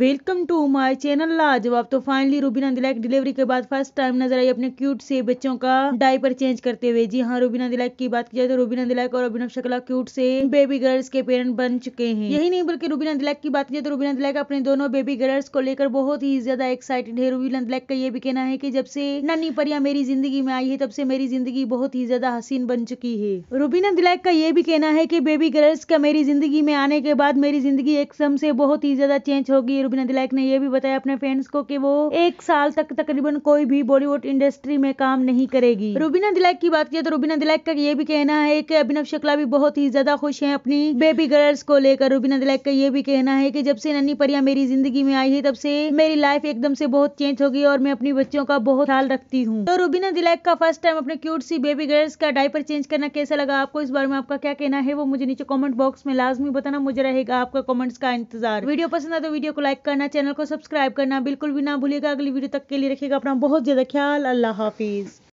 welcome to my channel लाजवाब तो finally Rubina दिलैक delivery के बाद फर्स्ट टाइम नजर आई अपने क्यूट से बच्चों का डायपर चेंज करते हुए जी हाँ रूबीना दिलैक की बात की जाए तो रूबीना दिलैक और अभिनव शक्ला क्यूट से बेबी गर्ल्स के पेरेंट बन चुके हैं यही नहीं बल्कि रूबीना दिलैक की बात की जाए तो रूबीना दिलैक अपने दोनों बेबी गर्ल्स को लेकर बहुत ही ज्यादा एक्साइटेड है रूबीना दिलैक का ये भी कहना है की जब से नन्नी परिया मेरी जिंदगी में आई है तब से मेरी जिंदगी बहुत ही ज्यादा हसीन बन चुकी है रूबीना दिलैक का ये भी कहना है की बेबी गर्ल्स का मेरी जिंदगी में आने के बाद मेरी जिंदगी एकदम से बहुत ही ज्यादा चेंज होगी रूबी नंदीलायक ने यह भी बताया अपने फैंस को कि वो एक साल तक तकरीबन कोई भी बॉलीवुड इंडस्ट्री में काम नहीं करेगी रूबी नंदीलायक की बात की तो रूबी नंदीलायक का ये भी कहना है कि अभिनव शुक्ला भी बहुत ही ज्यादा खुश है अपनी बेबी गर्ल्स को लेकर रूबी नंदीलायक का ये भी कहना है की जब से नन्नी परिया मेरी जिंदगी में आई है तब से मेरी लाइफ एकदम से बहुत चेंज हो गई और मैं अपनी बच्चों का बहुत ख्याल रखती हूँ तो रूबी नंदीलायक का फर्स्ट टाइम अपने क्यूट सी बेबी गर्ल्स का डायपर चेंज करना कैसा लगा आपको इस बारे में आपका क्या कहना है वो मुझे नीचे कॉमेंट बॉक्स में लाजमी बताना मुझे रहेगा आपका कॉमेंट्स का इंतजार वीडियो पसंद आए तो वीडियो को लाइक लाइक करना चैनल को सब्सक्राइब करना बिल्कुल भी ना भूलिएगा अगली वीडियो तक के लिए रखिएगा अपना बहुत ज़्यादा ख्याल अल्लाह हाफिज़